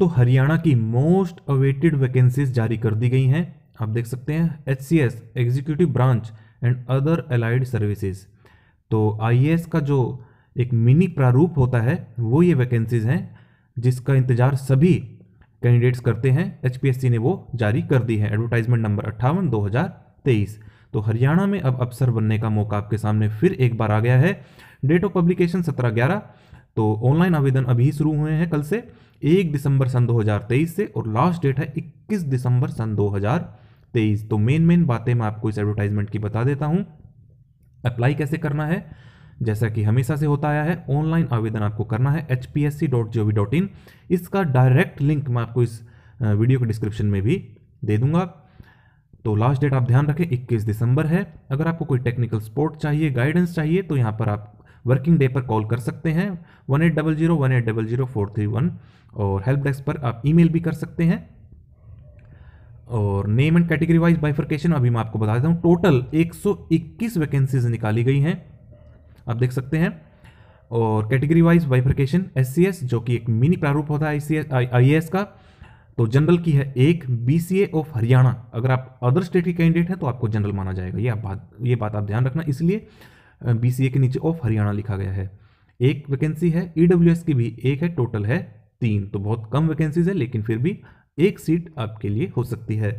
तो हरियाणा की most awaited vacancies जारी कर दी गई हैं आप देख सकते हैं H C S executive branch and other allied services तो आई का जो एक मिनी प्रारूप होता है वो ये वैकेंसीज हैं जिसका इंतजार सभी कैंडिडेट्स करते हैं एच ने वो जारी कर दी है एडवर्टाइजमेंट नंबर अट्ठावन दो तो हरियाणा में अब अफसर बनने का मौका आपके सामने फिर एक बार आ गया है डेट ऑफ पब्लिकेशन सत्रह ग्यारह तो ऑनलाइन आवेदन अभी शुरू हुए हैं कल से एक दिसंबर सन 2023 से और लास्ट डेट है 21 दिसंबर सन 2023 तो मेन मेन बातें मैं आपको इस एडवर्टाइजमेंट की बता देता हूँ अप्लाई कैसे करना है जैसा कि हमेशा से होता आया है ऑनलाइन आवेदन आपको करना है H P S C dot G O V dot in इसका डायरेक्ट लिंक मैं आपको इस वीडियो के डिस्क्रिप्शन में भी दे दूंगा तो लास्ट डेट आप ध्यान रखें 21 दिसंबर है अगर आपको कोई टेक्निकल सपोर्ट चाहिए गाइडेंस चाहिए तो यहाँ पर आप वर्किंग डे पर कॉल कर सकते हैं one eight double zero one eight double zero four three one और हेल्प डेस्क पर आप ईमेल भी कर सकते हैं और name and category wise bifurcation अभी मैं आपको बता देता हूँ टोटल 121 वैकेंसीज निकाली गई हैं आप देख सकते हैं और category wise bifurcation S C S जो कि एक मिनी प्रारूप होता है आई सी का तो जनरल की है एक B C A of Haryana अगर आप अदर स्टेट के कैंडिडेट हैं तो आपको जनरल माना जाएगा ये आप बात ये बात आप ध्यान रखना इसलिए बी के नीचे ऑफ हरियाणा लिखा गया है एक वैकेंसी है ई e की भी एक है टोटल है तीन तो बहुत कम वैकेंसीज है लेकिन फिर भी एक सीट आपके लिए हो सकती है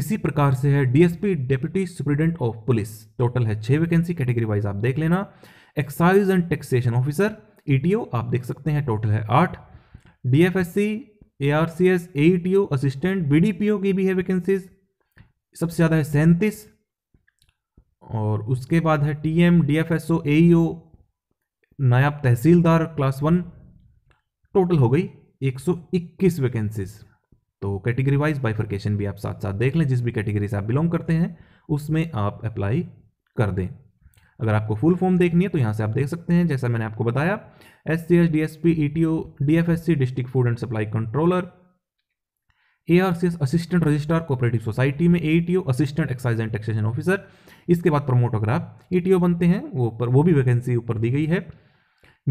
इसी प्रकार से है DSP deputy superintendent of police total है छह वैकेंसी कैटेगरी वाइज आप देख लेना excise and taxation officer ETO आप देख सकते हैं टोटल है आठ DFSC ARCS AETO assistant BDPO की भी है वैकेंसीज सबसे ज़्यादा है सैंतीस और उसके बाद है T M D F S O A O नायब तहसीलदार क्लास वन टोटल हो गई 121 वैकेंसीज तो कैटेगरी वाइज बाइफर्केशन भी आप साथ साथ देख लें जिस भी कैटेगरी से आप बिलोंग करते हैं उसमें आप अप्लाई कर दें अगर आपको फुल फॉर्म देखनी है तो यहाँ से आप देख सकते हैं जैसा मैंने आपको बताया S C S D S P E T O D F S C district food and supply controller A R C S assistant registrar cooperative society में A T O assistant excise and taxation officer इसके बाद promote अगर आप ए T ओ बनते हैं वो पर वो भी वैकेंसी ऊपर दी गई है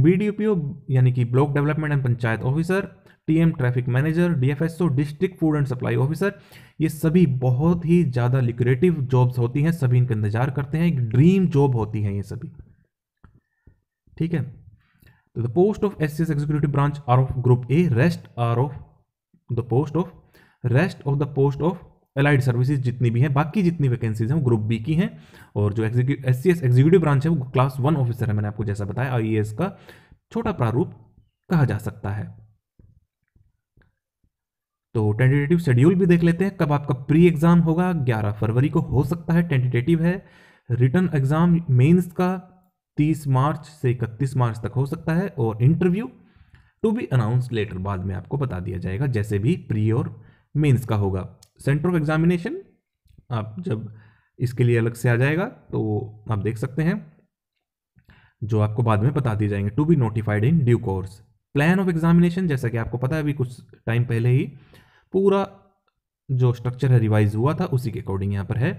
बी डी पी ओ यानी कि block development and panchayat officer T M traffic manager D F S O district food and supply officer ये सभी बहुत ही ज़्यादा लिक्रेटिव जॉब्स होती हैं सभी इनका इंतजार करते हैं एक ड्रीम जॉब होती हैं ये सभी ठीक है तो the post of S C S executive branch are of group A rest are of the post of rest of the post of allied services जितनी भी हैं बाकी जितनी वैकेंसीज हैं वो ग्रुप बी की हैं और जो execu S S executive branch है वो क्लास वन ऑफिसर है मैंने आपको जैसा बताया आई का छोटा प्रारूप कहा जा सकता है तो टेंटेटिव शेड्यूल भी देख लेते हैं कब आपका प्री एग्जाम होगा 11 फरवरी को हो सकता है टेंटेटिव है रिटर्न एग्जाम मेंस का 30 मार्च से 31 मार्च तक हो सकता है और interview to be announce letter बाद में आपको बता दिया जाएगा जैसे भी प्री और मेंस का होगा सेंटर ऑफ एग्जामिनेशन आप जब इसके लिए अलग से आ जाएगा तो आप देख सकते हैं जो आपको बाद में बता दिए जाएंगे to be notified in due course plan of examination जैसा कि आपको पता है अभी कुछ टाइम पहले ही पूरा जो स्ट्रक्चर है रिवाइज हुआ था उसी के अकॉर्डिंग यहाँ पर है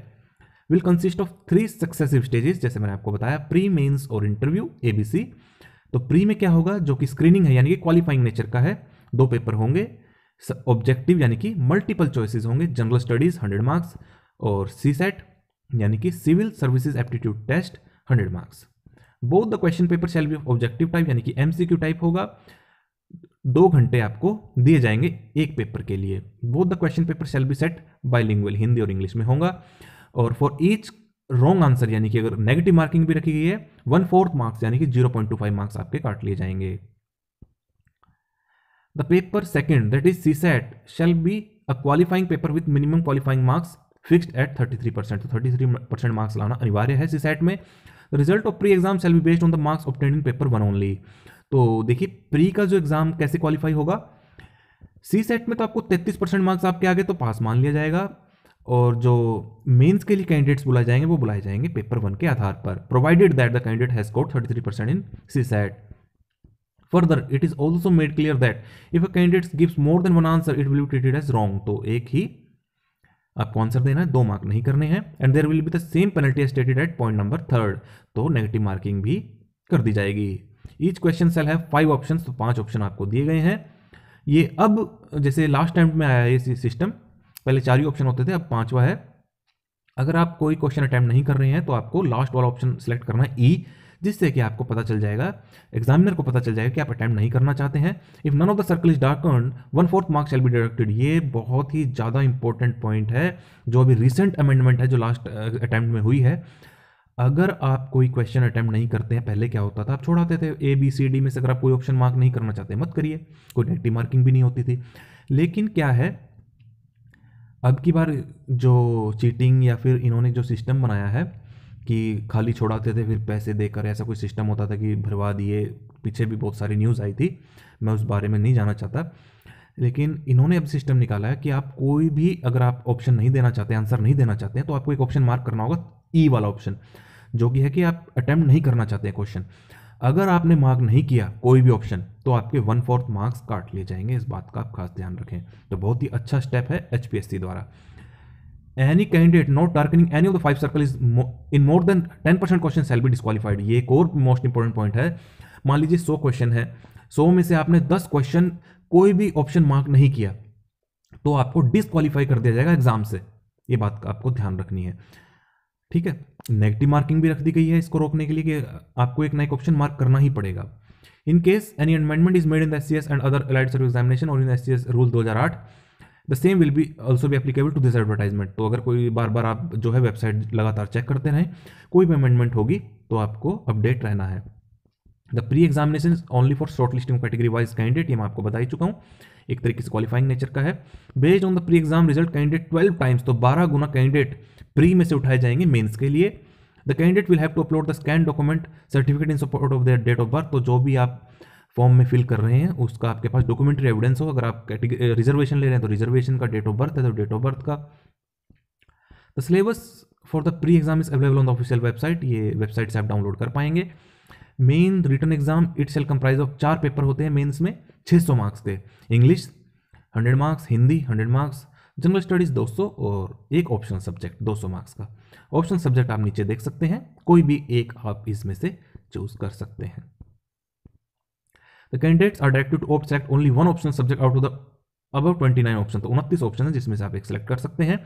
will consist of three successive stages जैसे मैंने आपको बताया प्री मेन्स और इंटरव्यू सी तो प्री में क्या होगा जो कि स्क्रीनिंग है यानी कि क्वालिफाइंग नेचर का है दो पेपर होंगे ऑब्जेक्टिव यानी कि मल्टीपल चॉइसेस होंगे जनरल स्टडीज 100 मार्क्स और सी सेट यानी कि civil services aptitude test 100 marks both the question paper shall be objective type यानी कि एमसीक्यू टाइप होगा दो घंटे आपको दिए जाएंगे एक पेपर के लिए both the question paper shall be set by Hindi और इंग्लिश में होगा और फॉर ईच रॉन्ग आंसर यानी कि अगर नेगेटिव मार्किंग भी रखी गई है वन फोर्थ मार्क्स यानी कि zero point two five marks आपके काट लिए जाएंगे the paper second that is CSAT shall be a qualifying paper with minimum qualifying marks fixed at thirty three percent तो थर्टी थ्री परसेंट मार्क्स लाना अनिवार्य है सी सेट में result of pre exam shall be based on the marks obtain in paper one only तो देखिए pre का जो exam कैसे क्वालिफाई होगा सी सेट में तो आपको तैतीस परसेंट मार्क्स आपके आगे तो पास मान लिया जाएगा और जो मेन्स के लिए कैंडिडेट्स बुलाए जाएंगे वो बुलाए जाएंगे पेपर वन के आधार पर provided that the candidate has score 33 percent in CSAT further it is also made clear that if a candidate gives more than one answer it will be treated as wrong तो एक ही आपको uh, answer देना है दो mark नहीं करने हैं and there will be the same penalty stated at point number third तो नेगेटिव मार्किंग भी कर दी जाएगी ईच क्वेश्चन सेल है फाइव ऑप्शन तो पांच ऑप्शन आपको दिए गए हैं ये अब जैसे लास्ट टाइम में आया है ये सिस्टम पहले चार ही ऑप्शन होते थे अब पांचवा है अगर आप कोई क्वेश्चन अटैम्प्ट नहीं कर रहे हैं तो आपको लास्ट वाला ऑप्शन सेलेक्ट करना है ई e, जिससे कि आपको पता चल जाएगा एग्जामिनर को पता चल जाएगा कि आप अटैम्प्ट नहीं करना चाहते हैं if none of the circle is dark earn one fourth marks shall be deducted ये बहुत ही ज़्यादा इंपॉर्टेंट पॉइंट है जो अभी रिसेंट अमेंडमेंट है जो लास्ट अटैम्प्ट में हुई है अगर आप कोई क्वेश्चन अटैम्प्ट नहीं करते हैं पहले क्या होता था आप छोड़ाते थे ए बी सी डी में से अगर आप कोई ऑप्शन मार्क नहीं करना चाहते मत करिए कोई नेगेटिव मार्किंग भी नहीं होती थी लेकिन क्या है अब की बार जो चीटिंग या फिर इन्होंने जो सिस्टम बनाया है कि खाली छोड़ाते थे फिर पैसे देकर ऐसा कोई सिस्टम होता था कि भरवा दिए पीछे भी बहुत सारी न्यूज़ आई थी मैं उस बारे में नहीं जाना चाहता लेकिन इन्होंने अब सिस्टम निकाला है कि आप कोई भी अगर आप ऑप्शन नहीं देना चाहते आंसर नहीं देना चाहते हैं तो आपको एक ऑप्शन मार्क करना होगा ई e वाला ऑप्शन जो कि है कि आप अटैम्प्ट नहीं करना चाहते हैं क्वेश्चन अगर आपने मार्क नहीं किया कोई भी ऑप्शन तो आपके वन फोर्थ मार्क्स काट लिए जाएंगे इस बात का आप खास ध्यान रखें तो बहुत ही अच्छा स्टेप है एच द्वारा any candidate not darkening any of the five circle is in more than ten percent question shall be disqualified ये एक और मोस्ट इंपॉर्टेंट पॉइंट है मान लीजिए सौ क्वेश्चन है सौ में से आपने दस क्वेश्चन कोई भी ऑप्शन मार्क नहीं किया तो आपको डिस्कालीफाई कर दिया जाएगा एग्जाम से ये बात आपको ध्यान रखनी है ठीक है नेगेटिव मार्किंग भी रख दी गई है इसको रोकने के लिए कि आपको एक ना एक ऑप्शन मार्क करना ही पड़ेगा in case any amendment is made in the S and other allied service examination और in S C S rule दो हजार आठ the same will be also भी एप्लीकेबल टू दिस एडवर्टाइजमेंट तो अगर कोई बार बार आप जो है वेबसाइट लगातार चेक करते रहें कोई भी अमेंडमेंट होगी तो आपको अपडेट रहना है the pre examination only for short listing category wise candidate ये मैं आपको बता ही चुका हूँ एक तरीके से क्वालिफाइंग नेचर का है based on the pre exam result candidate twelve times तो बारह गुना कैंडिडेट प्री में से उठाए जाएंगे मेन्स के लिए the candidate will have to upload the scan document certificate in support of their date of birth तो जो भी आप फॉर्म में फिल कर रहे हैं उसका आपके पास डॉक्यूमेंट्री एविडेंस हो अगर आप कैटेगरी रिजर्वेशन ले रहे हैं तो रिजर्वेशन का डेट ऑफ बर्थ है तो डेट ऑफ बर्थ का the syllabus for the pre exam is available on the official website ये वेबसाइट से आप डाउनलोड कर पाएंगे main written exam it shall comprise of चार पेपर होते हैं मेन्स में सौ मार्क्स के English hundred marks Hindi hundred marks general studies 200 और एक ऑप्शनल सब्जेक्ट 200 मार्क्स का ऑप्शनल सब्जेक्ट आप नीचे देख सकते हैं कोई भी एक आप इसमें से चूज़ कर सकते हैं the candidates are directed to opt select only one option subject out of the अब ट्वेंटी नाइन ऑप्शन तो उनतीस ऑप्शन है जिसमें से आप एक select कर सकते हैं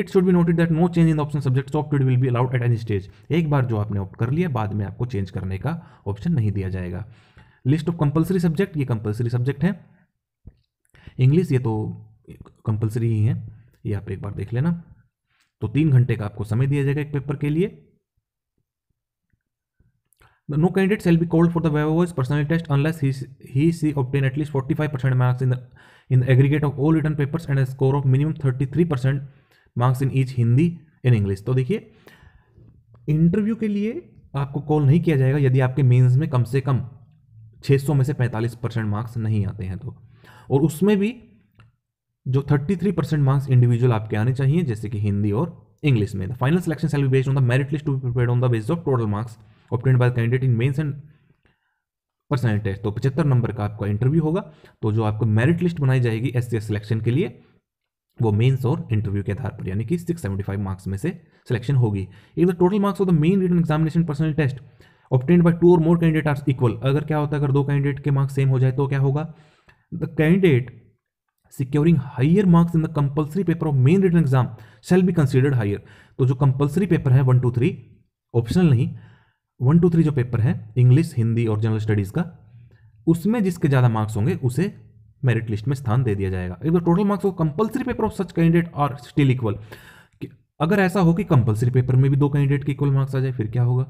it should noted noted no no change in option subject opted will be allowed at any stage एक बार जो आपने opt कर लिया बाद में आपको चेंज करने का ऑप्शन नहीं दिया जाएगा लिस्ट ऑफ compulsory सब्जेक्ट ये compulsory सब्जेक्ट है इंग्लिश ये तो compulsory ही है ये आप एक बार देख लेना तो तीन घंटे का आपको समय दिया जाएगा एक पेपर के लिए no candidate shall be called for the Vivavo's personality test unless he, he she obtain at least 45% marks in the in the aggregate of all written papers and a score of minimum 33% marks in each Hindi in English. तो देखिए interview के लिए आपको call नहीं किया जाएगा यदि आपके मेंस में कम से कम 600 में से 45 परसेंट मार्क्स नहीं आते हैं तो और उसमें भी जो 33 परसेंट मार्क्स इंडिविजुअल आपके आने चाहिए जैसे कि हिंदी और इंग्लिश में the final selection shall be based on the merit list to be prepare on the base of total marks obtained by candidate in mains and personal test तो पचहत्तर number का आपका इंटरव्यू होगा तो जो आपको मेरिट लिस्ट बनाई जाएगी एस सिलेक्शन के लिए वो मेंस और इंटरव्यू के आधार पर यानी कि 675 मार्क्स में से सिलेक्शन होगी एक the total marks of the main written examination personal test obtained by two और मोर कैंडिडेट आर इक्वल अगर क्या होता है अगर दो कैंडिडेट के मार्क्स सेम हो जाए तो क्या होगा the candidate securing higher marks in the compulsory paper of main written exam shall be considered higher तो जो कंपलसरी पेपर है वन टू थ्री ऑप्शनल नहीं वन टू थ्री जो पेपर है इंग्लिश हिंदी और जनरल स्टडीज़ का उसमें जिसके ज़्यादा मार्क्स होंगे उसे मेरिट लिस्ट में स्थान दे दिया जाएगा एक बार टोटल मार्क्स हो compulsory paper of such candidate और स्टिल इक्वल अगर ऐसा हो कि कंपलसरी पेपर में भी दो कैंडिडेट के इक्वल मार्क्स आ जाए फिर क्या होगा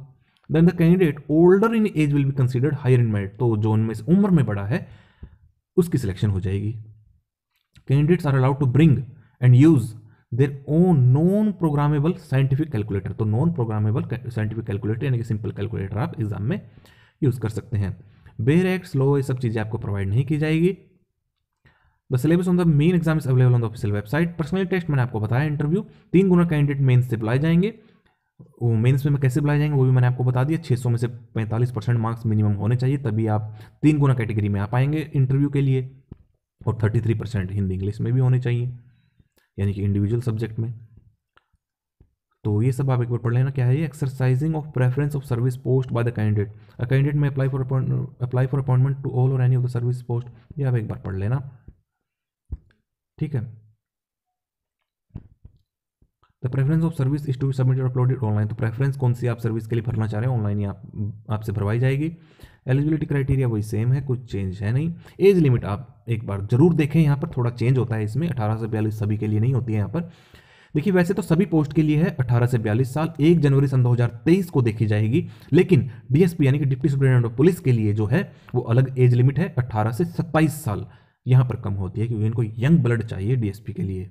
then the candidate older in age will be considered higher in merit तो जो उनमें उम्र में बड़ा है उसकी सिलेक्शन हो जाएगी candidates are allowed to bring and use their own non programmable scientific calculator तो नॉन प्रोग्रामेबल साइंटिफिक कैलकुलेटर यानी कि सिंपल कैलकुलेटर आप एग्जाम में यूज़ कर सकते हैं बेर एक्ट स्लो ये सब चीज़ें आपको प्रोवाइड नहीं की जाएगी the syllabus on the main exam is available on the official website personal test मैंने आपको बताया इंटरव्यू तीन गुना कैंडिडेट मेन्स से बुलाए जाएंगे वो मेन्स में कैसे बुलाए जाएंगे वो भी मैंने आपको बता दिया 600 में से 45 परसेंट मार्क्स मिनिमम होने चाहिए तभी आप तीन गुना कैटेगरी में आ पाएंगे इंटरव्यू के लिए और 33 परसेंट हिंदी इंग्लिश में भी होने चाहिए यानी कि इंडिविजुअल सब्जेक्ट में तो ये सब आप एक बार पढ़ लेना क्या है ये exercising of preference of service post by the candidate a candidate may apply for apply for appointment to all or any of the service post ये आप एक बार पढ़ लेना ठीक है the preference of service is to be submitted uploaded online तो preference कौन सी आप सर्विस के लिए भरना चाह रहे हैं ऑनलाइन ही आपसे आप भरवाई जाएगी एलिजिबिलिटी क्राइटेरिया वही सेम है कुछ चेंज है नहीं एज लिमिट आप एक बार जरूर देखें यहाँ पर थोड़ा चेंज होता है इसमें अठारह से बयालीस सभी के लिए नहीं होती है यहाँ पर देखिए वैसे तो सभी पोस्ट के लिए है 18 से 42 साल 1 जनवरी सन 2023 को देखी जाएगी लेकिन डीएसपी यानी कि डिप्टी सुप्रिटेंडेंट ऑफ पुलिस के लिए जो है वो अलग एज लिमिट है 18 से 27 साल यहाँ पर कम होती है क्योंकि इनको यंग ब्लड चाहिए डीएसपी के लिए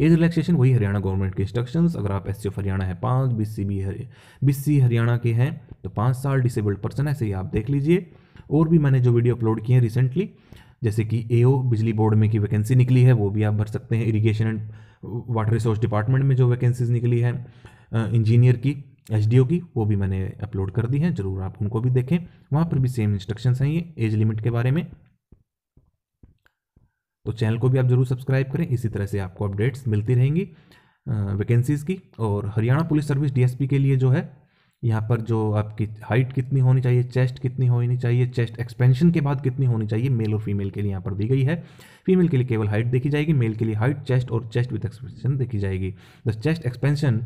एज रिलैक्सेशन वही हरियाणा गवर्नमेंट के इंस्ट्रक्शंस अगर आप एस हरियाणा है पाँच B C B B C Haryana के हैं तो पाँच साल डिसेबल्ड पर्सन ऐसे ही आप देख लीजिए और भी मैंने जो वीडियो अपलोड किए हैं रिसेंटली जैसे कि ए बिजली बोर्ड में की वैकेंसी निकली है वो भी आप भर सकते हैं irrigation and water resource department में जो वैकेंसीज निकली है इंजीनियर की एच की वो भी मैंने अपलोड कर दी है ज़रूर आप उनको भी देखें वहाँ पर भी सेम इंस्ट्रक्शंस हैं ये एज लिमिट के बारे में तो चैनल को भी आप जरूर सब्सक्राइब करें इसी तरह से आपको अपडेट्स मिलती रहेंगी वैकेंसीज़ की और हरियाणा पुलिस सर्विस डीएसपी के लिए जो है यहाँ पर जो आपकी हाइट कितनी होनी चाहिए चेस्ट कितनी होनी चाहिए चेस्ट एक्सपेंशन के बाद कितनी होनी चाहिए मेल और फीमेल के लिए यहाँ पर दी गई है फीमेल के लिए केवल हाइट देखी जाएगी मेल के लिए हाइट चेस्ट और चेस्ट विथ एक्सपेंशन देखी जाएगी the chest expansion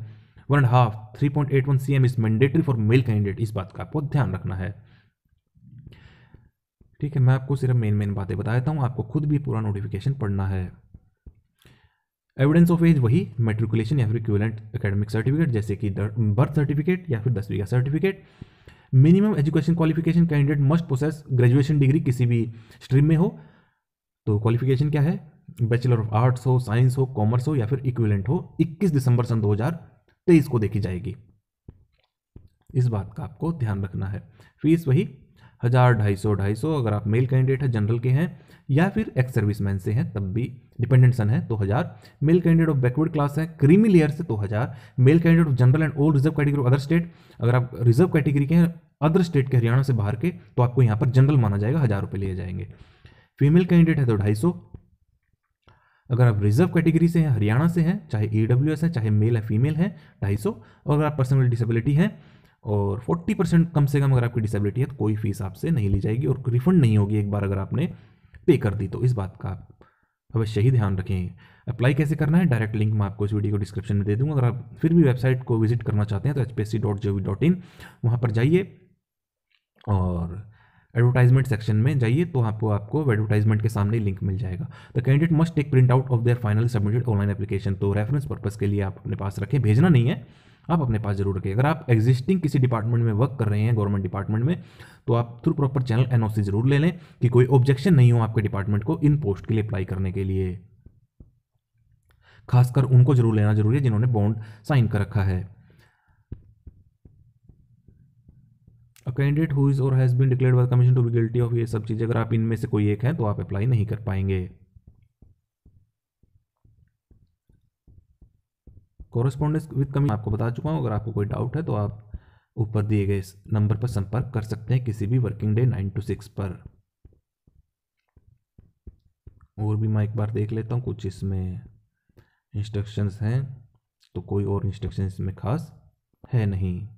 one and half three point eight one C M is mandatory for male candidate इस बात का आपको ध्यान रखना है ठीक है मैं आपको सिर्फ मेन मेन बातें बता देता हूँ आपको खुद भी पूरा नोटिफिकेशन पढ़ना है एविडेंस ऑफ एज वही मेट्रिकुलेशन या फिर इक्विवेलेंट एकेडमिक सर्टिफिकेट जैसे कि बर्थ सर्टिफिकेट या फिर दसवीं का certificate minimum education qualification candidate must process graduation degree किसी भी स्ट्रीम में हो तो क्वालिफिकेशन क्या है बैचलर ऑफ आर्ट्स हो साइंस हो कॉमर्स हो या फिर इक्विलेंट हो 21 दिसंबर सन 2023 को देखी जाएगी इस बात का आपको ध्यान रखना है फीस वही हज़ार ढाई सौ ढाई सौ अगर आप मेल कैंडिडेट हैं जनरल के हैं या फिर एक्स सर्विस मैन से हैं तब भी डिपेंडेंट सन है तो हज़ार male candidate of backward class है क्रीमी लेयर से तो हज़ार male candidate of general and old reserve category other state अगर आप रिजर्व कैटेगरी के हैं अदर स्टेट के हरियाणा से बाहर के तो आपको यहाँ पर जनरल माना जाएगा हज़ार रुपये लिए जाएंगे फीमेल कैंडिडेट है तो ढाई सौ अगर आप रिजर्व कैटेगरी से हैं हरियाणा से हैं चाहे ई है चाहे मेल है फीमेल है ढाई सौ और अगर आप पर्सनल डिसेबिलिटी हैं और 40 परसेंट कम से कम अगर आपकी डिसेबिलिटी है तो कोई फीस आपसे नहीं ली जाएगी और रिफंड नहीं होगी एक बार अगर आपने पे कर दी तो इस बात का आप अवश्य ही ध्यान रखें अप्लाई कैसे करना है डायरेक्ट लिंक मैं आपको इस वीडियो को डिस्क्रिप्शन में दे दूँगा अगर आप फिर भी वेबसाइट को विजिट करना चाहते हैं तो H P S C dot G O V dot in वहाँ पर जाइए और एडवर्टाइजमेंट सेक्शन में जाइए तो आपको आपको एडवर्टाइजमेंट के सामने लिंक मिल जाएगा the candidate must take print out of their final submitted online application तो रेफरेंस पर्पज़ के लिए आप अपने पास रखें भेजना नहीं है आप अपने पास जरूर रखें अगर आप एग्जिस्टिंग किसी डिपार्टमेंट में वर्क कर रहे हैं गवर्नमेंट डिपार्टमेंट में तो आप थ्रू प्रॉपर चैनल एन जरूर ले लें कि कोई ऑब्जेक्शन नहीं हो आपके डिपार्टमेंट को इन पोस्ट के लिए अप्लाई करने के लिए खासकर उनको जरूर लेना जरूरी है जिन्होंने बॉन्ड साइन कर रखा है a candidate who is or has been declared by commission to be guilty of ये सब चीज़ें अगर आप इनमें से कोई एक हैं तो आप अप्लाई नहीं कर पाएंगे कॉरेस्पॉन्डेंस विद कमी आपको बता चुका हूँ अगर आपको कोई डाउट है तो आप ऊपर दिए गए नंबर पर संपर्क कर सकते हैं किसी भी working day nine to six पर और भी मैं एक बार देख लेता हूँ कुछ इसमें इंस्ट्रक्शंस हैं तो कोई और इंस्ट्रक्शन इसमें खास है नहीं